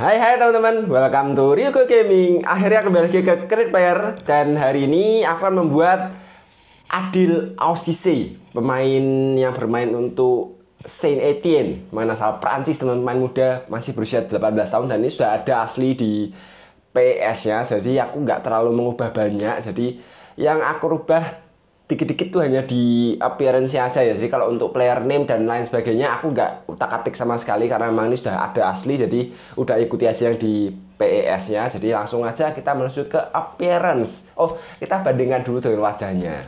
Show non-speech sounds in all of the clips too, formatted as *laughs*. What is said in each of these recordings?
Hai hai teman-teman, welcome to Ryuko Gaming Akhirnya kembali lagi ke Crit Player Dan hari ini aku akan membuat Adil Aussie Pemain yang bermain untuk Saint Etienne mana asal Prancis, teman-teman muda Masih berusia 18 tahun dan ini sudah ada asli di PS nya Jadi aku nggak terlalu mengubah banyak Jadi yang aku rubah dikit-dikit tuh hanya di appearance aja ya. Jadi kalau untuk player name dan lain sebagainya aku nggak utak-atik sama sekali karena memang ini sudah ada asli jadi udah ikuti aja yang di PES-nya. Jadi langsung aja kita menuju ke appearance. Oh, kita bandingkan dulu dengan wajahnya.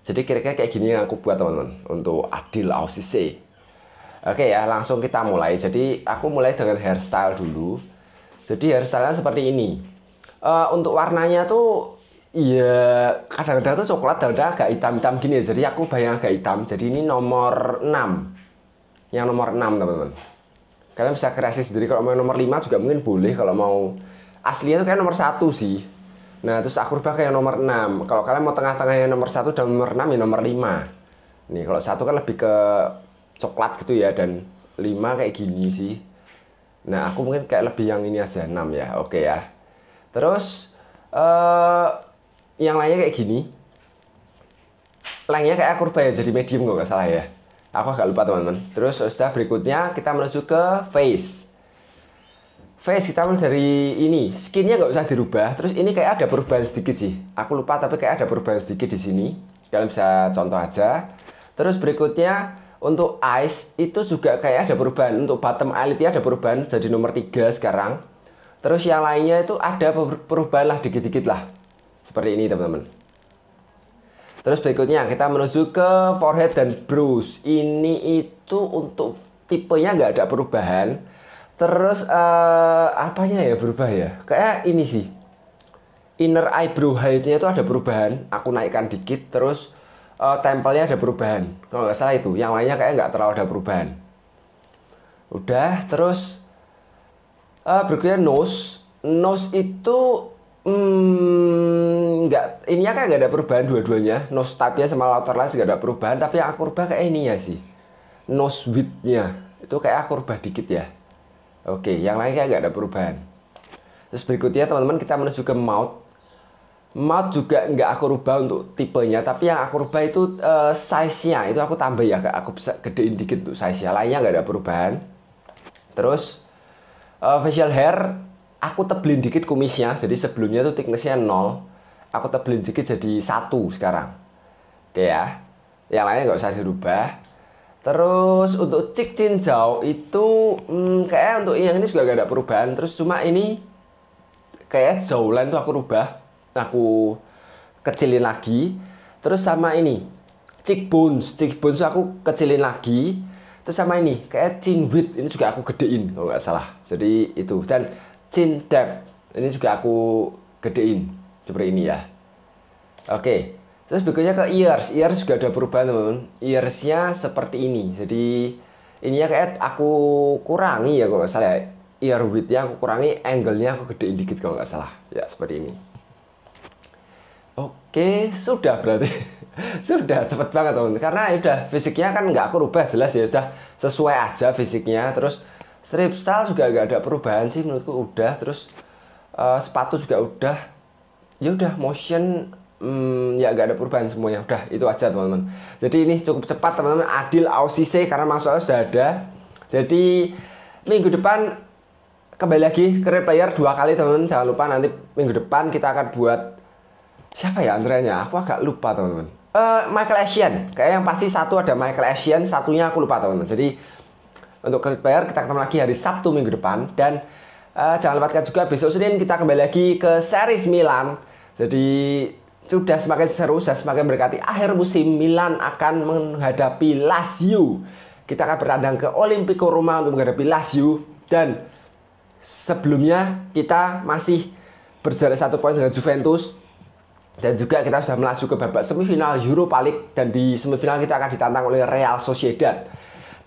Jadi kira-kira kayak gini yang aku buat teman-teman untuk Adil Ausise. Oke ya, langsung kita mulai. Jadi aku mulai dengan hairstyle dulu. Jadi hairstyle seperti ini. Uh, untuk warnanya tuh Iya, kadang-kadang tuh coklat udah agak hitam-hitam gini ya. Jadi aku bayang agak hitam. Jadi ini nomor 6. Yang nomor 6, teman-teman. Kalian bisa kreasi sendiri kalau mau nomor 5 juga mungkin boleh kalau mau aslinya tuh kayak nomor 1 sih. Nah, terus aku rubah kayak nomor 6. Kalau kalian mau tengah-tengah yang nomor 1 dan nomor 6 ya nomor 5. Nih, kalau satu kan lebih ke coklat gitu ya dan 5 kayak gini sih. Nah, aku mungkin kayak lebih yang ini aja 6 ya. Oke ya. Terus eh uh, yang lainnya kayak gini lainnya kayak kurba ya jadi medium kok gak salah ya aku agak lupa teman-teman terus sudah berikutnya kita menuju ke face face kita mulai dari ini skinnya nggak usah dirubah terus ini kayak ada perubahan sedikit sih aku lupa tapi kayak ada perubahan sedikit di sini kalian bisa contoh aja terus berikutnya untuk eyes itu juga kayak ada perubahan untuk bottom eyelid ya, ada perubahan jadi nomor 3 sekarang terus yang lainnya itu ada perubahan lah dikit-dikit lah seperti ini teman-teman. Terus berikutnya kita menuju ke forehead dan bruise. Ini itu untuk tipenya nggak ada perubahan. Terus uh, apanya ya berubah ya? Kayak ini sih. Inner eyebrow height-nya itu ada perubahan. Aku naikkan dikit terus uh, tempelnya ada perubahan. Kalau nggak salah itu. Yang lainnya kayak nggak terlalu ada perubahan. Udah, terus uh, berikutnya nose. Nose itu hmm, nggak ininya kan nggak ada perubahan dua-duanya nose type-nya sama latar lens nggak ada perubahan tapi yang aku rubah kayak ini ya sih nose width-nya itu kayak aku rubah dikit ya oke yang lain kayak nggak ada perubahan terus berikutnya teman-teman kita menuju ke mouth mouth juga nggak aku rubah untuk tipenya tapi yang aku rubah itu uh, size-nya itu aku tambah ya aku bisa gedein dikit untuk size-nya lainnya nggak ada perubahan terus uh, facial hair aku tebelin dikit kumisnya jadi sebelumnya tuh thicknessnya 0 aku tebelin sedikit jadi satu sekarang oke ya yang lainnya nggak usah dirubah terus untuk cik cincau itu hmm, kayaknya untuk yang ini juga gak ada perubahan terus cuma ini kayak lain tuh aku rubah aku kecilin lagi terus sama ini bones, cik bones aku kecilin lagi terus sama ini kayak chin width ini juga aku gedein kalau nggak salah jadi itu dan chin depth ini juga aku gedein seperti ini ya oke okay. terus berikutnya ke ears ears juga ada perubahan teman-teman earsnya seperti ini jadi ini ya kayak aku kurangi ya kalau nggak salah ya. ear widthnya aku kurangi angle-nya aku gedein dikit kalau nggak salah ya seperti ini oke okay, sudah berarti *laughs* sudah cepet banget teman karena ya udah fisiknya kan nggak aku rubah jelas ya udah sesuai aja fisiknya terus strip style juga nggak ada perubahan sih menurutku udah terus uh, sepatu juga udah ya udah motion hmm, ya nggak ada perubahan semuanya udah itu aja teman-teman jadi ini cukup cepat teman-teman adil AOCC karena masalah sudah ada jadi minggu depan kembali lagi ke replayer dua kali teman-teman jangan lupa nanti minggu depan kita akan buat siapa ya antreannya aku agak lupa teman-teman uh, Michael Asian kayak yang pasti satu ada Michael Asian satunya aku lupa teman-teman jadi untuk replayer kita ketemu lagi hari Sabtu minggu depan dan uh, jangan lupakan juga besok Senin kita kembali lagi ke series Milan jadi sudah semakin seru, sudah semakin berkati. Akhir musim Milan akan menghadapi Lazio. Kita akan bertandang ke Olimpico Roma untuk menghadapi Lazio dan sebelumnya kita masih berjarak satu poin dengan Juventus dan juga kita sudah melaju ke babak semifinal Europa League dan di semifinal kita akan ditantang oleh Real Sociedad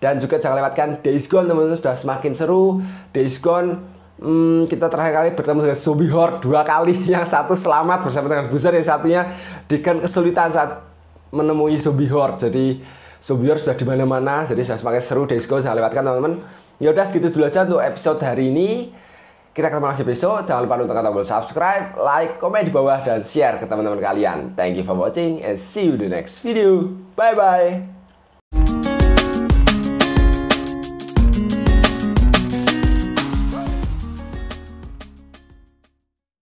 dan juga jangan lewatkan Days Gone teman-teman sudah semakin seru Days Gone hmm, kita terakhir kali bertemu dengan zombie dua kali *laughs* yang satu selamat bersama dengan Buzzer yang satunya dengan kesulitan saat menemui zombie jadi zombie sudah di mana mana jadi sudah semakin seru disco saya lewatkan teman-teman ya udah segitu dulu aja untuk episode hari ini kita ketemu lagi besok jangan lupa untuk tombol subscribe like komen di bawah dan share ke teman-teman kalian thank you for watching and see you in the next video bye bye